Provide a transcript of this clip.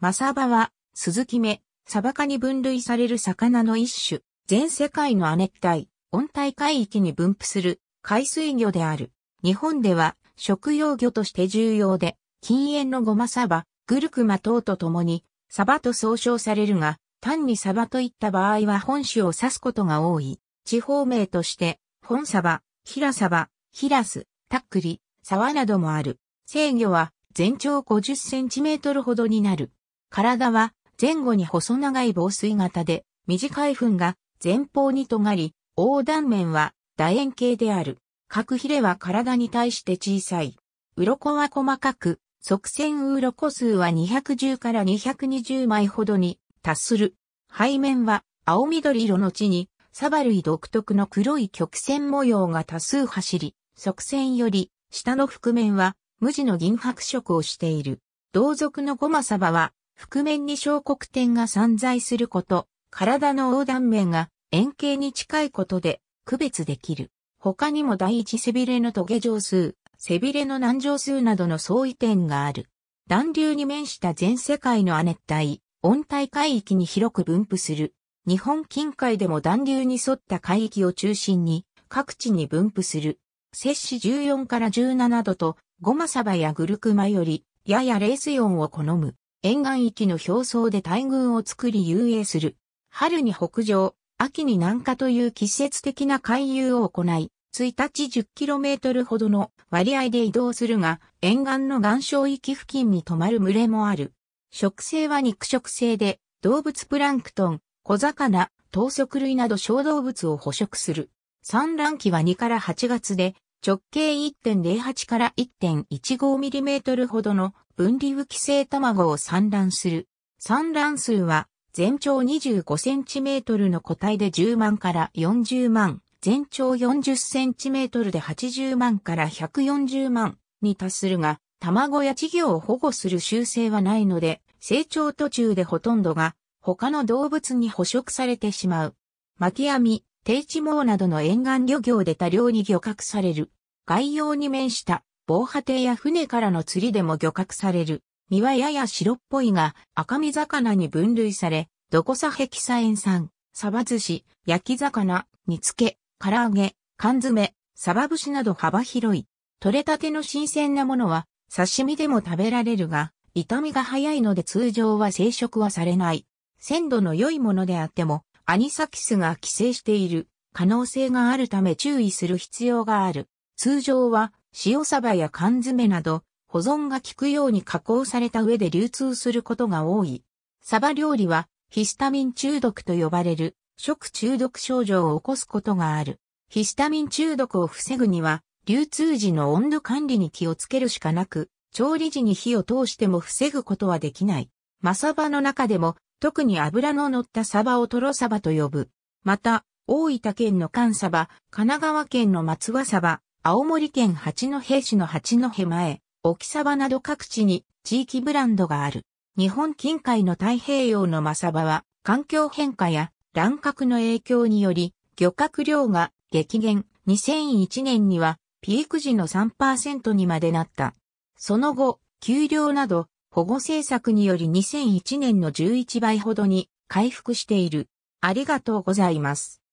マサバは、スズキ目、サバ科に分類される魚の一種、全世界の亜熱帯、温帯海域に分布する海水魚である。日本では食用魚として重要で、禁煙のゴマサバ、グルクマ等とともに、サバと総称されるが、単にサバといった場合は本種を指すことが多い。地方名として、本サバ、ヒラサバ、ヒラス、タックリ、サワなどもある。制魚は全長50センチメートルほどになる。体は前後に細長い防水型で、短い墳が前方に尖り、横断面は楕円形である。角ヒレは体に対して小さい。鱗は細かく、側線鱗数は210から220枚ほどに達する。背面は青緑色の地に、サバ類独特の黒い曲線模様が多数走り、側線より下の覆面は無地の銀白色をしている。同族のゴマサバは覆面に小黒点が散在すること、体の横断面が円形に近いことで区別できる。他にも第一背びれのトゲ上数、背びれの南上数などの相違点がある。暖流に面した全世界の亜熱帯、温帯海域に広く分布する。日本近海でも暖流に沿った海域を中心に各地に分布する。摂氏14から17度と、ゴマサバやグルクマより、やや冷水温を好む。沿岸域の表層で大群を作り遊泳する。春に北上、秋に南下という季節的な回遊を行い、1日 10km ほどの割合で移動するが、沿岸の岩礁域付近に止まる群れもある。食性は肉食性で、動物プランクトン、小魚、糖足類など小動物を捕食する。産卵期は2から8月で、直径1.08から 1.15mm ほどの分離浮き性卵を産卵する。産卵数は全長 25cm の個体で10万から40万、全長 40cm で80万から140万に達するが、卵や稚魚を保護する習性はないので、成長途中でほとんどが他の動物に捕食されてしまう。巻き網、低地網などの沿岸漁業で多量に漁獲される。外洋に面した防波堤や船からの釣りでも漁獲される。身はやや白っぽいが赤身魚に分類され、ドコサヘキサエン酸、サバ寿司、焼き魚、煮付け、唐揚げ、缶詰、サバ節など幅広い。取れたての新鮮なものは刺身でも食べられるが、痛みが早いので通常は生食はされない。鮮度の良いものであってもアニサキスが寄生している可能性があるため注意する必要がある。通常は塩サバや缶詰など保存が効くように加工された上で流通することが多い。サバ料理はヒスタミン中毒と呼ばれる食中毒症状を起こすことがある。ヒスタミン中毒を防ぐには流通時の温度管理に気をつけるしかなく、調理時に火を通しても防ぐことはできない。マサバの中でも特に油の乗ったサバをトロサバと呼ぶ。また、大分県の関サバ、神奈川県の松和サバ、青森県八戸市の八戸前、沖サバなど各地に地域ブランドがある。日本近海の太平洋のマサバは、環境変化や乱獲の影響により、漁獲量が激減、2001年にはピーク時の3%にまでなった。その後、給料など保護政策により2001年の11倍ほどに回復している。ありがとうございます。